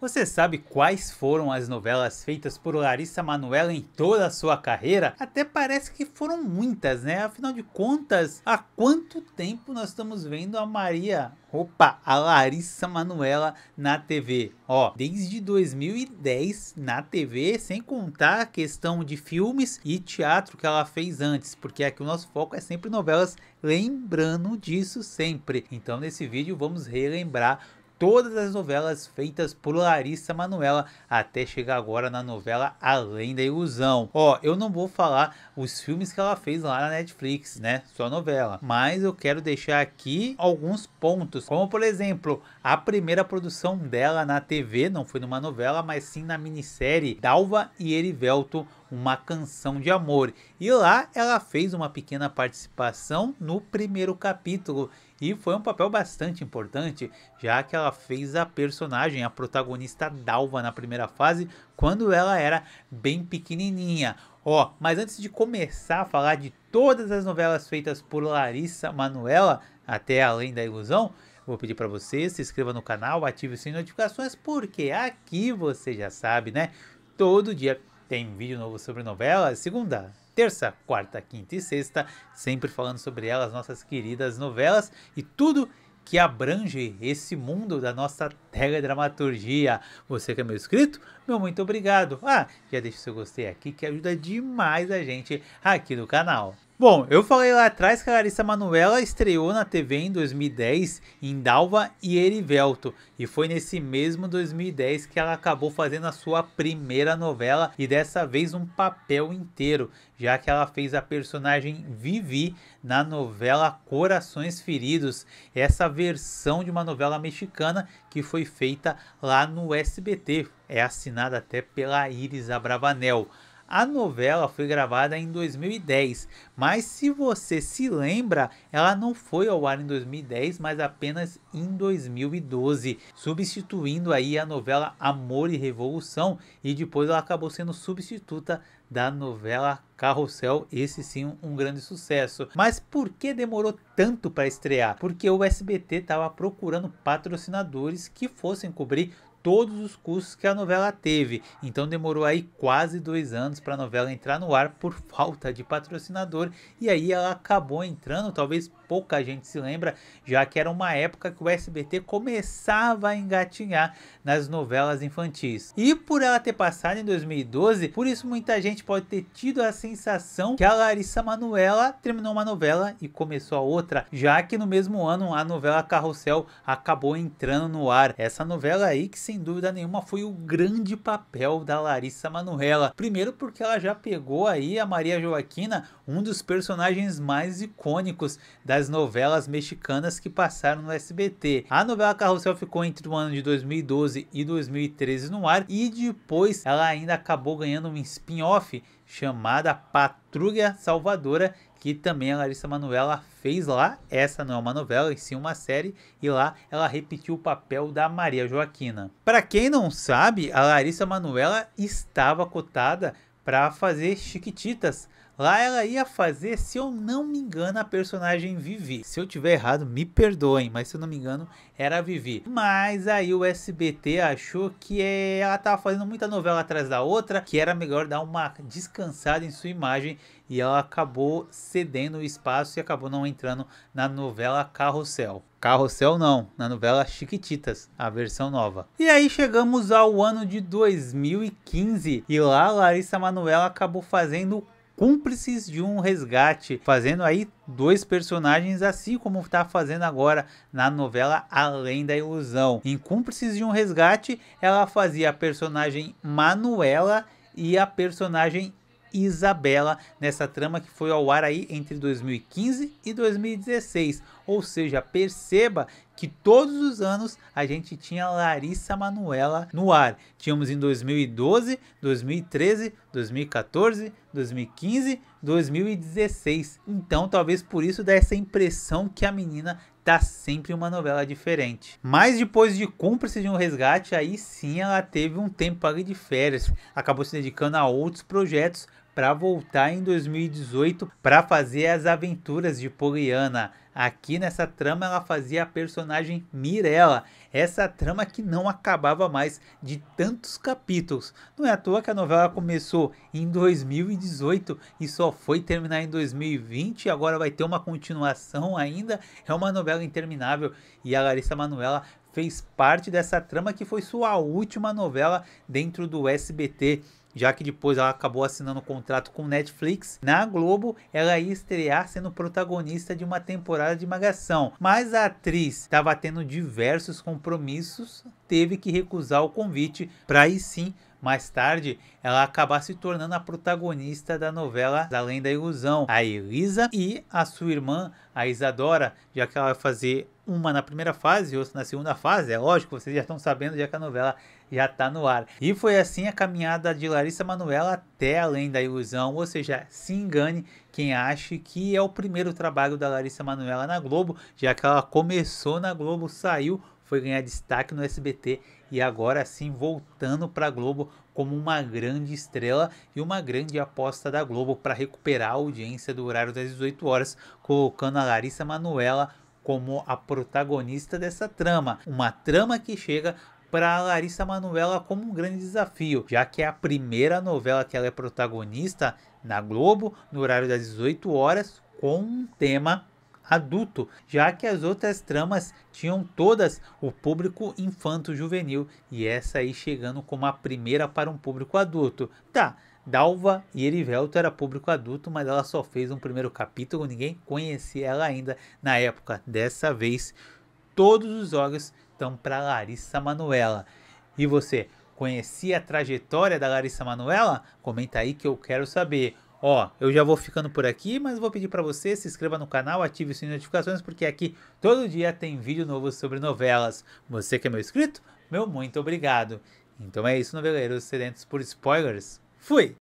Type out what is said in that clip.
Você sabe quais foram as novelas feitas por Larissa Manoela em toda a sua carreira? Até parece que foram muitas, né? Afinal de contas, há quanto tempo nós estamos vendo a Maria Opa, a Larissa Manoela na TV. Ó, desde 2010 na TV, sem contar a questão de filmes e teatro que ela fez antes, porque aqui o nosso foco é sempre novelas, lembrando disso sempre. Então nesse vídeo vamos relembrar todas as novelas feitas por Larissa Manuela, até chegar agora na novela Além da Ilusão. Ó, eu não vou falar os filmes que ela fez lá na Netflix, né? Só novela. Mas eu quero deixar aqui alguns pontos, como por exemplo, a primeira produção dela na TV, não foi numa novela, mas sim na minissérie Dalva e Erivelto, uma canção de amor. E lá ela fez uma pequena participação no primeiro capítulo e foi um papel bastante importante, já que ela fez a personagem, a protagonista Dalva na primeira fase, quando ela era bem pequenininha. Ó, oh, mas antes de começar a falar de todas as novelas feitas por Larissa Manuela, até além da ilusão, Vou pedir para você se inscreva no canal, ative o sininho de notificações, porque aqui você já sabe, né? Todo dia tem vídeo novo sobre novelas, segunda, terça, quarta, quinta e sexta, sempre falando sobre elas, nossas queridas novelas e tudo que abrange esse mundo da nossa teledramaturgia. Você que é meu inscrito, meu muito obrigado. Ah, já deixa o seu gostei aqui que ajuda demais a gente aqui no canal. Bom, eu falei lá atrás que a Larissa Manuela estreou na TV em 2010 em Dalva e Erivelto, e foi nesse mesmo 2010 que ela acabou fazendo a sua primeira novela e dessa vez um papel inteiro, já que ela fez a personagem Vivi na novela Corações Feridos, essa versão de uma novela mexicana que foi feita lá no SBT, é assinada até pela Iris Abravanel. A novela foi gravada em 2010, mas se você se lembra, ela não foi ao ar em 2010, mas apenas em 2012, substituindo aí a novela Amor e Revolução, e depois ela acabou sendo substituta da novela Carrossel, esse sim um grande sucesso. Mas por que demorou tanto para estrear? Porque o SBT estava procurando patrocinadores que fossem cobrir todos os custos que a novela teve, então demorou aí quase dois anos para a novela entrar no ar por falta de patrocinador e aí ela acabou entrando talvez pouca gente se lembra, já que era uma época que o SBT começava a engatinhar nas novelas infantis. E por ela ter passado em 2012, por isso muita gente pode ter tido a sensação que a Larissa Manuela terminou uma novela e começou a outra, já que no mesmo ano a novela Carrossel acabou entrando no ar. Essa novela aí que sem dúvida nenhuma foi o grande papel da Larissa Manuela. Primeiro porque ela já pegou aí a Maria Joaquina, um dos personagens mais icônicos da das novelas mexicanas que passaram no SBT. A novela Carrossel ficou entre o ano de 2012 e 2013 no ar e depois ela ainda acabou ganhando um spin-off chamada Patrulha Salvadora, que também a Larissa Manoela fez lá. Essa não é uma novela, e sim uma série, e lá ela repetiu o papel da Maria Joaquina. Para quem não sabe, a Larissa Manoela estava cotada para fazer Chiquititas, Lá ela ia fazer, se eu não me engano, a personagem Vivi. Se eu tiver errado, me perdoem, mas se eu não me engano, era a Vivi. Mas aí o SBT achou que é, ela tava fazendo muita novela atrás da outra, que era melhor dar uma descansada em sua imagem e ela acabou cedendo o espaço e acabou não entrando na novela Carrossel. Carrossel não, na novela Chiquititas, a versão nova. E aí chegamos ao ano de 2015 e lá Larissa Manoela acabou fazendo cúmplices de um resgate, fazendo aí dois personagens, assim como está fazendo agora na novela Além da Ilusão. Em Cúmplices de um Resgate, ela fazia a personagem Manuela e a personagem Isabela nessa trama que foi ao ar aí entre 2015 e 2016 ou seja, perceba que todos os anos a gente tinha Larissa Manuela no ar. Tínhamos em 2012, 2013, 2014, 2015, 2016. Então, talvez por isso dá essa impressão que a menina tá sempre uma novela diferente. Mas depois de Cúmplice de um Resgate, aí sim ela teve um tempo ali de férias, acabou se dedicando a outros projetos, para voltar em 2018 para fazer as aventuras de Poliana. Aqui nessa trama ela fazia a personagem Mirella, essa trama que não acabava mais de tantos capítulos. Não é à toa que a novela começou em 2018 e só foi terminar em 2020, agora vai ter uma continuação ainda. É uma novela interminável e a Larissa Manuela fez parte dessa trama que foi sua última novela dentro do SBT já que depois ela acabou assinando um contrato com Netflix. Na Globo, ela ia estrear sendo protagonista de uma temporada de magação mas a atriz estava tendo diversos compromissos, teve que recusar o convite para aí sim mais tarde ela acabar se tornando a protagonista da novela Além da Ilusão, a Elisa e a sua irmã, a Isadora, já que ela vai fazer uma na primeira fase e outra na segunda fase. É lógico, vocês já estão sabendo, já que a novela já está no ar. E foi assim a caminhada de Larissa Manoela até Além da Ilusão, ou seja, se engane quem acha que é o primeiro trabalho da Larissa Manoela na Globo, já que ela começou na Globo, saiu foi ganhar destaque no SBT e agora sim voltando para a Globo como uma grande estrela e uma grande aposta da Globo para recuperar a audiência do horário das 18 horas, colocando a Larissa Manuela como a protagonista dessa trama, uma trama que chega para Larissa Manuela como um grande desafio, já que é a primeira novela que ela é protagonista na Globo no horário das 18 horas com um tema adulto, já que as outras tramas tinham todas o público infanto-juvenil e essa aí chegando como a primeira para um público adulto. Tá, Dalva e Erivelto era público adulto, mas ela só fez um primeiro capítulo, ninguém conhecia ela ainda na época. Dessa vez, todos os olhos estão para Larissa Manuela. E você, conhecia a trajetória da Larissa Manuela? Comenta aí que eu quero saber. Ó, eu já vou ficando por aqui, mas vou pedir para você se inscreva no canal, ative o sininho de notificações, porque aqui todo dia tem vídeo novo sobre novelas. Você que é meu inscrito, meu muito obrigado. Então é isso, noveleiros sedentos por spoilers. Fui!